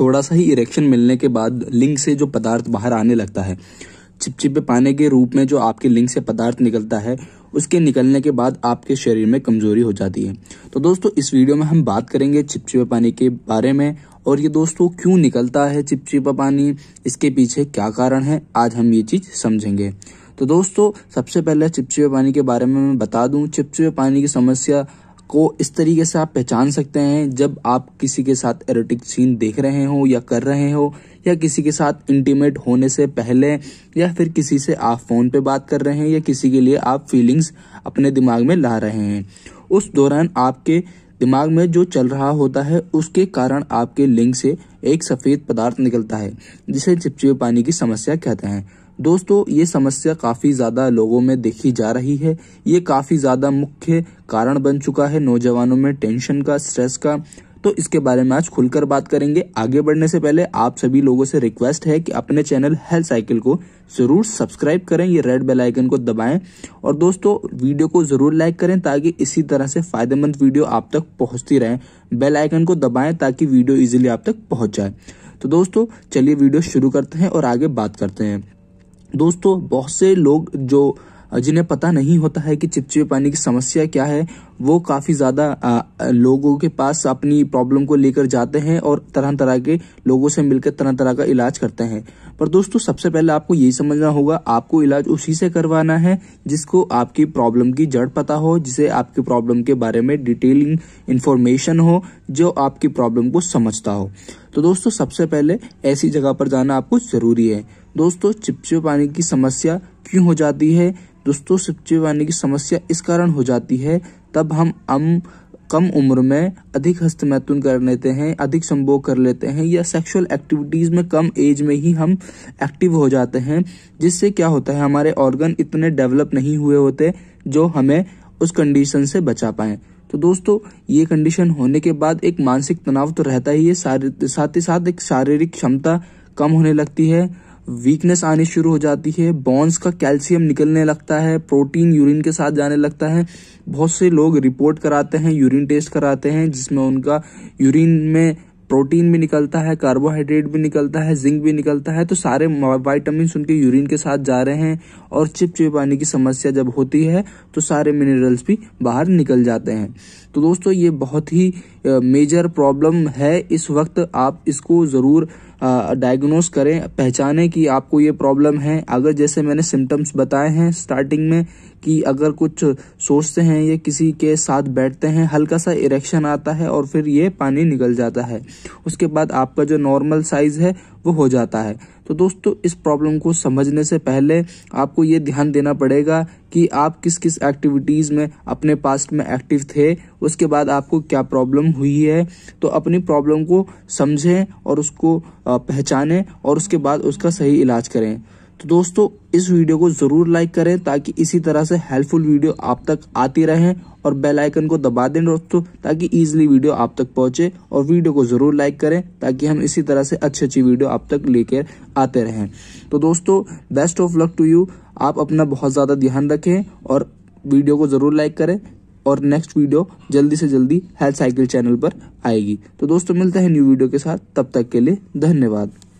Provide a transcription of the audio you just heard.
थोड़ा सा ही इरेक्शन मिलने के बाद लिंग से जो पदार्थ बाहर आने लगता है चिपचिपे पाने के रूप में जो आपके लिंग से पदार्थ निकलता है उसके निकलने के बाद आपके शरीर में कमजोरी हो जाती है तो दोस्तों इस वीडियो में हम बात करेंगे चिपचिपे पानी के बारे में और ये दोस्तों क्यों निकलता है चिपचिपा पानी इसके पीछे क्या कारण है आज हम ये चीज़ समझेंगे तो दोस्तों सबसे पहले चिपचिपे पानी के बारे में मैं बता दूं चिपचिपे पानी की समस्या को इस तरीके से आप पहचान सकते हैं जब आप किसी के साथ एरोटिक सीन देख रहे हो या कर रहे हो या किसी के साथ इंटीमेट होने से पहले या फिर किसी से आप फ़ोन पे बात कर रहे हैं या किसी के लिए आप फीलिंग्स अपने दिमाग में ला रहे हैं उस दौरान आपके दिमाग में जो चल रहा होता है उसके कारण आपके लिंग से एक सफ़ेद पदार्थ निकलता है जिसे चिपचिपे पानी की समस्या कहते हैं दोस्तों ये समस्या काफ़ी ज़्यादा लोगों में देखी जा रही है ये काफ़ी ज़्यादा मुख्य कारण बन चुका है नौजवानों में टेंशन का स्ट्रेस का तो इसके बारे में आज खुलकर बात करेंगे आगे बढ़ने से पहले आप सभी लोगों से रिक्वेस्ट है कि अपने चैनल हेल्थ साइकिल को जरूर सब्सक्राइब करें ये रेड बेल आइकन को दबाएं और दोस्तों वीडियो को जरूर लाइक करें ताकि इसी तरह से फायदेमंद वीडियो आप तक पहुंचती रहें बेल आइकन को दबाएं ताकि वीडियो इजिली आप तक पहुंच जाए तो दोस्तों चलिए वीडियो शुरू करते हैं और आगे बात करते हैं दोस्तों बहुत से लोग जो जिन्हें पता नहीं होता है कि चिपचिपे पानी की समस्या क्या है वो काफ़ी ज़्यादा लोगों के पास अपनी प्रॉब्लम को लेकर जाते हैं और तरह तरह के लोगों से मिलकर तरह तरह का इलाज करते हैं पर दोस्तों सबसे पहले आपको यही समझना होगा आपको इलाज उसी से करवाना है जिसको आपकी प्रॉब्लम की जड़ पता हो जिसे आपकी प्रॉब्लम के बारे में डिटेलिंग इन्फॉर्मेशन हो जो आपकी प्रॉब्लम को समझता हो तो दोस्तों सबसे पहले ऐसी जगह पर जाना आपको ज़रूरी है दोस्तों चिपचिपे पानी की समस्या क्यों हो जाती है दोस्तों चिपचिपे पानी की समस्या इस कारण हो जाती है तब हम अम कम उम्र में अधिक मैथुन कर लेते हैं अधिक संभोग कर लेते हैं या सेक्सुअल एक्टिविटीज़ में कम एज में ही हम एक्टिव हो जाते हैं जिससे क्या होता है हमारे ऑर्गन इतने डेवलप नहीं हुए होते जो हमें उस कंडीशन से बचा पाए तो दोस्तों ये कंडीशन होने के बाद एक मानसिक तनाव तो रहता ही है साथ ही साथ एक शारीरिक क्षमता कम होने लगती है वीकनेस आनी शुरू हो जाती है बॉन्स का कैल्शियम निकलने लगता है प्रोटीन यूरिन के साथ जाने लगता है बहुत से लोग रिपोर्ट कराते हैं यूरिन टेस्ट कराते हैं जिसमें उनका यूरिन में प्रोटीन भी निकलता है कार्बोहाइड्रेट भी निकलता है जिंक भी निकलता है तो सारे वाइटामिन उनके यूरिन के साथ जा रहे हैं और चिपचिपाने की समस्या जब होती है तो सारे मिनरल्स भी बाहर निकल जाते हैं तो दोस्तों ये बहुत ही मेजर प्रॉब्लम है इस वक्त आप इसको ज़रूर डायग्नोस करें पहचानें कि आपको ये प्रॉब्लम है अगर जैसे मैंने सिम्टम्स बताए हैं स्टार्टिंग में कि अगर कुछ सोचते हैं या किसी के साथ बैठते हैं हल्का सा इरेक्शन आता है और फिर ये पानी निकल जाता है उसके बाद आपका जो नॉर्मल साइज़ है वो हो जाता है तो दोस्तों इस प्रॉब्लम को समझने से पहले आपको ये ध्यान देना पड़ेगा कि आप किस किस एक्टिविटीज़ में अपने पास्ट में एक्टिव थे उसके बाद आपको क्या प्रॉब्लम हुई है तो अपनी प्रॉब्लम को समझें और उसको पहचानें और उसके बाद उसका सही इलाज करें तो दोस्तों इस वीडियो को जरूर लाइक करें ताकि इसी तरह से हेल्पफुल वीडियो आप तक आती रहे और बेल आइकन को दबा दें दोस्तों ताकि इजीली वीडियो आप तक पहुंचे और वीडियो को जरूर लाइक करें ताकि हम इसी तरह से अच्छी अच्छी वीडियो आप तक लेकर आते रहें तो दोस्तों best of luck to you आप अपना बहुत ज़्यादा ध्यान रखें और वीडियो को जरूर लाइक करें और नेक्स्ट वीडियो जल्दी से जल्दी हेल्थ साइकिल चैनल पर आएगी तो दोस्तों मिलता है न्यू वीडियो के साथ तब तक के लिए धन्यवाद